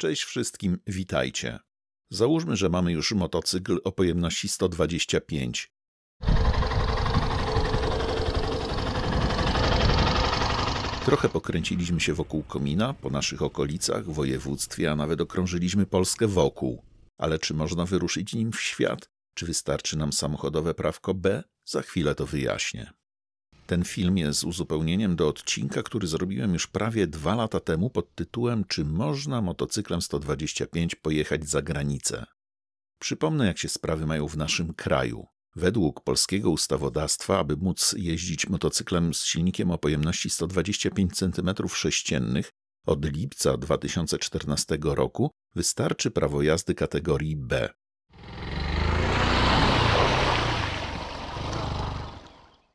Cześć wszystkim, witajcie. Załóżmy, że mamy już motocykl o pojemności 125. Trochę pokręciliśmy się wokół komina, po naszych okolicach, województwie, a nawet okrążyliśmy Polskę wokół. Ale czy można wyruszyć nim w świat? Czy wystarczy nam samochodowe prawko B? Za chwilę to wyjaśnię. Ten film jest uzupełnieniem do odcinka, który zrobiłem już prawie dwa lata temu pod tytułem Czy można motocyklem 125 pojechać za granicę? Przypomnę, jak się sprawy mają w naszym kraju. Według polskiego ustawodawstwa, aby móc jeździć motocyklem z silnikiem o pojemności 125 cm3, od lipca 2014 roku wystarczy prawo jazdy kategorii B.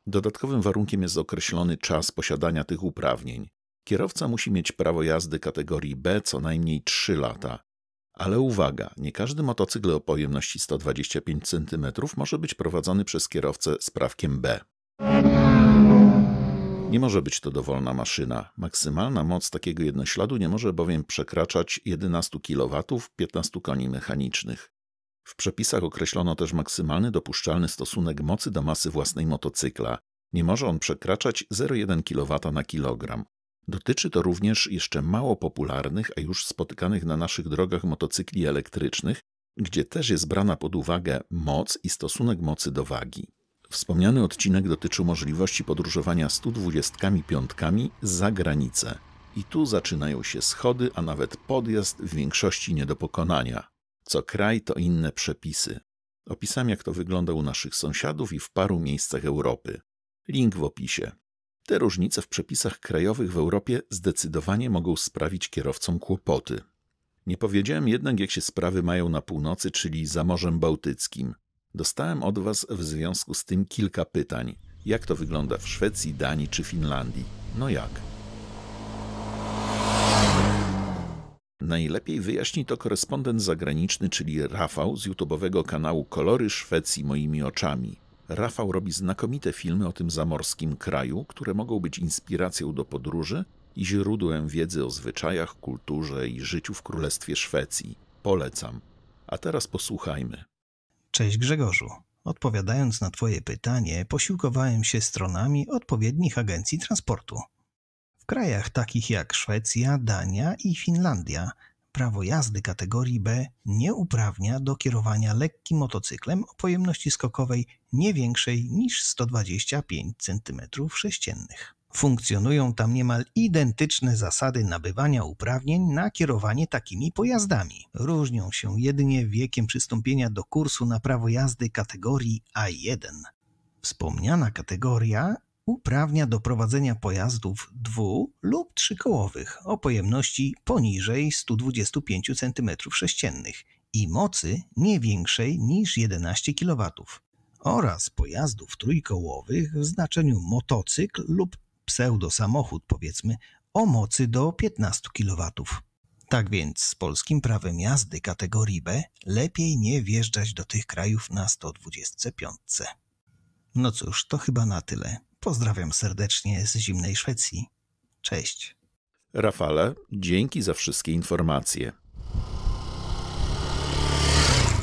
Dodatkowym warunkiem jest określony czas posiadania tych uprawnień. Kierowca musi mieć prawo jazdy kategorii B co najmniej 3 lata. Ale uwaga, nie każdy motocykl o pojemności 125 cm może być prowadzony przez kierowcę z prawkiem B. Nie może być to dowolna maszyna. Maksymalna moc takiego jednośladu nie może bowiem przekraczać 11 kW 15 koni mechanicznych. W przepisach określono też maksymalny dopuszczalny stosunek mocy do masy własnej motocykla. Nie może on przekraczać 0,1 kW na kilogram. Dotyczy to również jeszcze mało popularnych, a już spotykanych na naszych drogach motocykli elektrycznych, gdzie też jest brana pod uwagę moc i stosunek mocy do wagi. Wspomniany odcinek dotyczył możliwości podróżowania 125 za granicę. I tu zaczynają się schody, a nawet podjazd w większości nie do pokonania. Co kraj to inne przepisy. Opisam, jak to wygląda u naszych sąsiadów i w paru miejscach Europy. Link w opisie. Te różnice w przepisach krajowych w Europie zdecydowanie mogą sprawić kierowcom kłopoty. Nie powiedziałem jednak, jak się sprawy mają na północy, czyli za Morzem Bałtyckim. Dostałem od Was w związku z tym kilka pytań. Jak to wygląda w Szwecji, Danii czy Finlandii? No jak? Najlepiej wyjaśni to korespondent zagraniczny, czyli Rafał z YouTube'owego kanału Kolory Szwecji moimi oczami. Rafał robi znakomite filmy o tym zamorskim kraju, które mogą być inspiracją do podróży i źródłem wiedzy o zwyczajach, kulturze i życiu w Królestwie Szwecji. Polecam. A teraz posłuchajmy. Cześć Grzegorzu. Odpowiadając na Twoje pytanie, posiłkowałem się stronami odpowiednich agencji transportu. W krajach takich jak Szwecja, Dania i Finlandia prawo jazdy kategorii B nie uprawnia do kierowania lekkim motocyklem o pojemności skokowej nie większej niż 125 cm3. Funkcjonują tam niemal identyczne zasady nabywania uprawnień na kierowanie takimi pojazdami. Różnią się jedynie wiekiem przystąpienia do kursu na prawo jazdy kategorii A1. Wspomniana kategoria uprawnia do prowadzenia pojazdów dwu- lub trzykołowych o pojemności poniżej 125 cm3 i mocy nie większej niż 11 kW oraz pojazdów trójkołowych w znaczeniu motocykl lub pseudosamochód powiedzmy o mocy do 15 kW. Tak więc z polskim prawem jazdy kategorii B lepiej nie wjeżdżać do tych krajów na 125. No cóż, to chyba na tyle. Pozdrawiam serdecznie z zimnej Szwecji. Cześć. Rafale, dzięki za wszystkie informacje.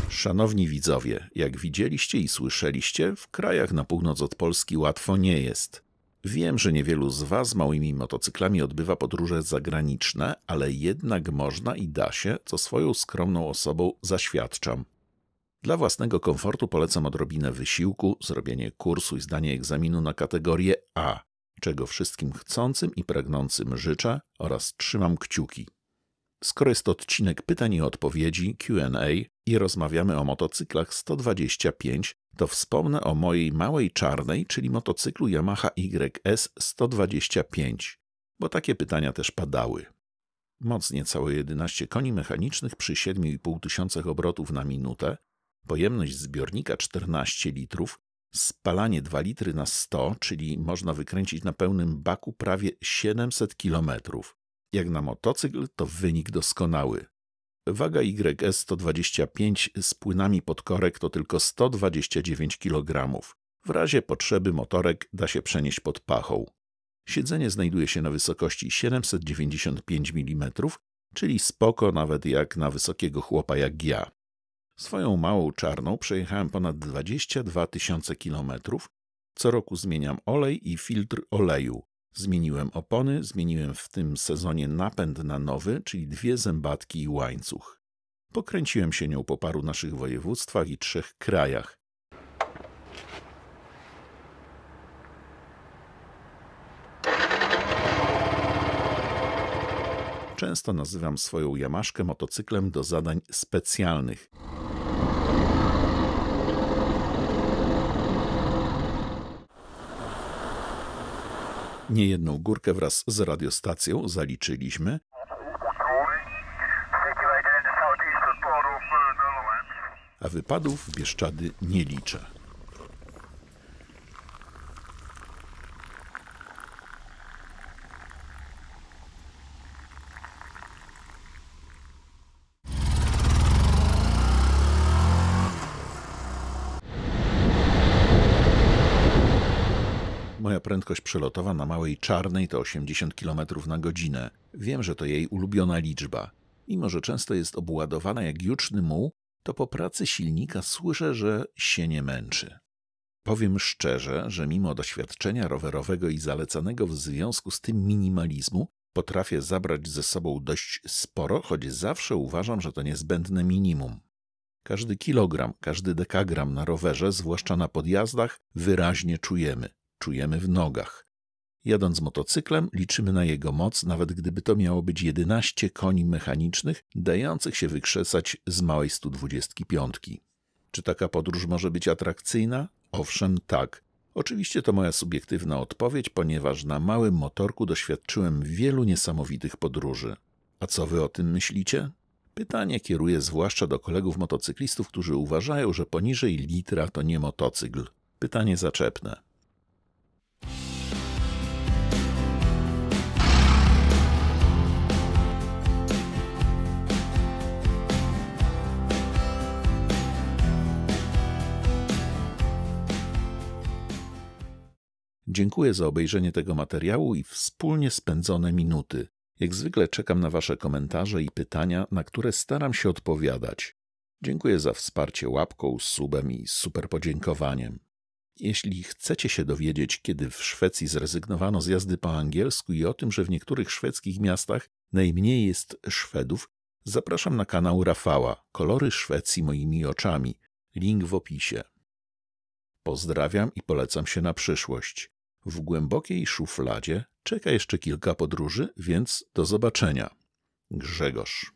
Szanowni widzowie, jak widzieliście i słyszeliście, w krajach na północ od Polski łatwo nie jest. Wiem, że niewielu z Was małymi motocyklami odbywa podróże zagraniczne, ale jednak można i da się, co swoją skromną osobą zaświadczam. Dla własnego komfortu polecam odrobinę wysiłku, zrobienie kursu i zdanie egzaminu na kategorię A, czego wszystkim chcącym i pragnącym życzę oraz trzymam kciuki. Skoro jest odcinek pytań i odpowiedzi QA i rozmawiamy o motocyklach 125, to wspomnę o mojej małej czarnej, czyli motocyklu Yamaha YS 125, bo takie pytania też padały. Moc niecałe 11 koni mechanicznych przy 7,5 tysiącach obrotów na minutę Pojemność zbiornika 14 litrów, spalanie 2 litry na 100, czyli można wykręcić na pełnym baku prawie 700 km. Jak na motocykl to wynik doskonały. Waga YS 125 z płynami pod korek to tylko 129 kg. W razie potrzeby motorek da się przenieść pod pachą. Siedzenie znajduje się na wysokości 795 mm, czyli spoko nawet jak na wysokiego chłopa jak ja. Swoją małą czarną przejechałem ponad 22 tysiące kilometrów. Co roku zmieniam olej i filtr oleju. Zmieniłem opony, zmieniłem w tym sezonie napęd na nowy, czyli dwie zębatki i łańcuch. Pokręciłem się nią po paru naszych województwach i trzech krajach. Często nazywam swoją jamaszkę motocyklem do zadań specjalnych. Niejedną górkę wraz z radiostacją zaliczyliśmy. A wypadów Bieszczady nie liczę. prędkość przelotowa na małej czarnej to 80 km na godzinę. Wiem, że to jej ulubiona liczba. Mimo, że często jest obładowana jak juczny muł, to po pracy silnika słyszę, że się nie męczy. Powiem szczerze, że mimo doświadczenia rowerowego i zalecanego w związku z tym minimalizmu, potrafię zabrać ze sobą dość sporo, choć zawsze uważam, że to niezbędne minimum. Każdy kilogram, każdy dekagram na rowerze, zwłaszcza na podjazdach, wyraźnie czujemy czujemy w nogach. Jadąc motocyklem, liczymy na jego moc, nawet gdyby to miało być 11 koni mechanicznych, dających się wykrzesać z małej 125. Czy taka podróż może być atrakcyjna? Owszem, tak. Oczywiście to moja subiektywna odpowiedź, ponieważ na małym motorku doświadczyłem wielu niesamowitych podróży. A co wy o tym myślicie? Pytanie kieruję zwłaszcza do kolegów motocyklistów, którzy uważają, że poniżej litra to nie motocykl. Pytanie zaczepne. Dziękuję za obejrzenie tego materiału i wspólnie spędzone minuty. Jak zwykle czekam na Wasze komentarze i pytania, na które staram się odpowiadać. Dziękuję za wsparcie łapką, subem i super podziękowaniem. Jeśli chcecie się dowiedzieć, kiedy w Szwecji zrezygnowano z jazdy po angielsku i o tym, że w niektórych szwedzkich miastach najmniej jest Szwedów, zapraszam na kanał Rafała Kolory Szwecji moimi oczami. Link w opisie. Pozdrawiam i polecam się na przyszłość. W głębokiej szufladzie czeka jeszcze kilka podróży, więc do zobaczenia. Grzegorz.